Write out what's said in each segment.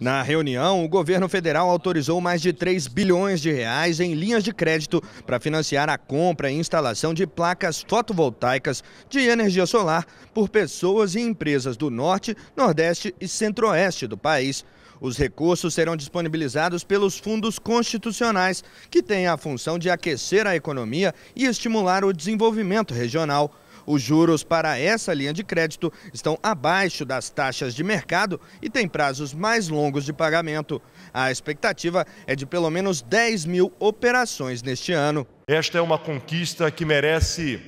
Na reunião, o governo federal autorizou mais de 3 bilhões de reais em linhas de crédito para financiar a compra e instalação de placas fotovoltaicas de energia solar por pessoas e empresas do norte, nordeste e centro-oeste do país. Os recursos serão disponibilizados pelos fundos constitucionais, que têm a função de aquecer a economia e estimular o desenvolvimento regional. Os juros para essa linha de crédito estão abaixo das taxas de mercado e têm prazos mais longos de pagamento. A expectativa é de pelo menos 10 mil operações neste ano. Esta é uma conquista que merece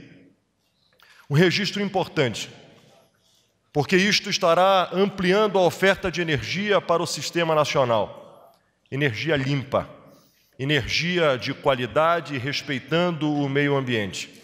um registro importante, porque isto estará ampliando a oferta de energia para o sistema nacional. Energia limpa, energia de qualidade, respeitando o meio ambiente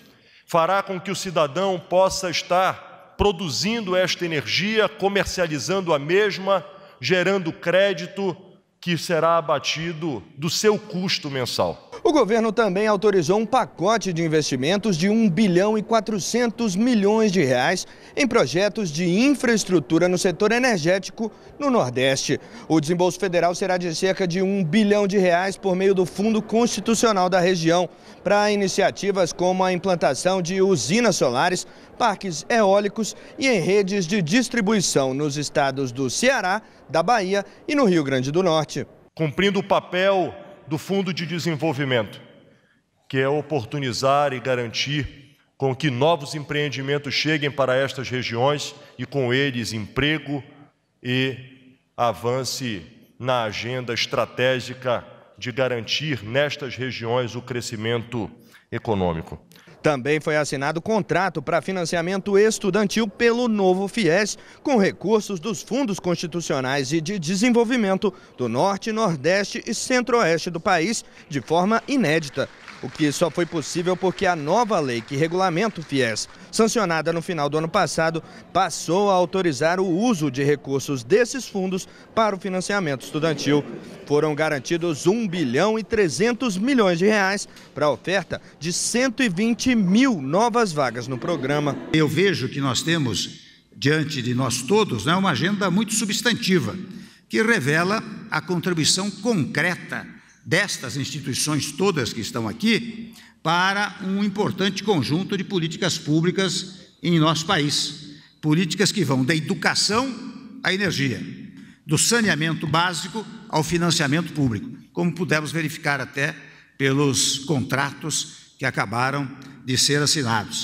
fará com que o cidadão possa estar produzindo esta energia, comercializando a mesma, gerando crédito que será abatido do seu custo mensal. O governo também autorizou um pacote de investimentos de 1 bilhão e 400 milhões de reais em projetos de infraestrutura no setor energético no Nordeste. O desembolso federal será de cerca de 1 bilhão de reais por meio do Fundo Constitucional da região para iniciativas como a implantação de usinas solares, parques eólicos e em redes de distribuição nos estados do Ceará, da Bahia e no Rio Grande do Norte. Cumprindo o papel do Fundo de Desenvolvimento, que é oportunizar e garantir com que novos empreendimentos cheguem para estas regiões e com eles emprego e avance na agenda estratégica de garantir nestas regiões o crescimento econômico. Também foi assinado contrato para financiamento estudantil pelo novo FIES, com recursos dos fundos constitucionais e de desenvolvimento do Norte, Nordeste e Centro-Oeste do país, de forma inédita. O que só foi possível porque a nova lei que regulamenta o FIES, sancionada no final do ano passado, passou a autorizar o uso de recursos desses fundos para o financiamento estudantil foram garantidos 1 bilhão e 300 milhões de reais para a oferta de 120 mil novas vagas no programa. Eu vejo que nós temos diante de nós todos né, uma agenda muito substantiva, que revela a contribuição concreta destas instituições todas que estão aqui para um importante conjunto de políticas públicas em nosso país. Políticas que vão da educação à energia, do saneamento básico ao financiamento público, como pudemos verificar até pelos contratos que acabaram de ser assinados.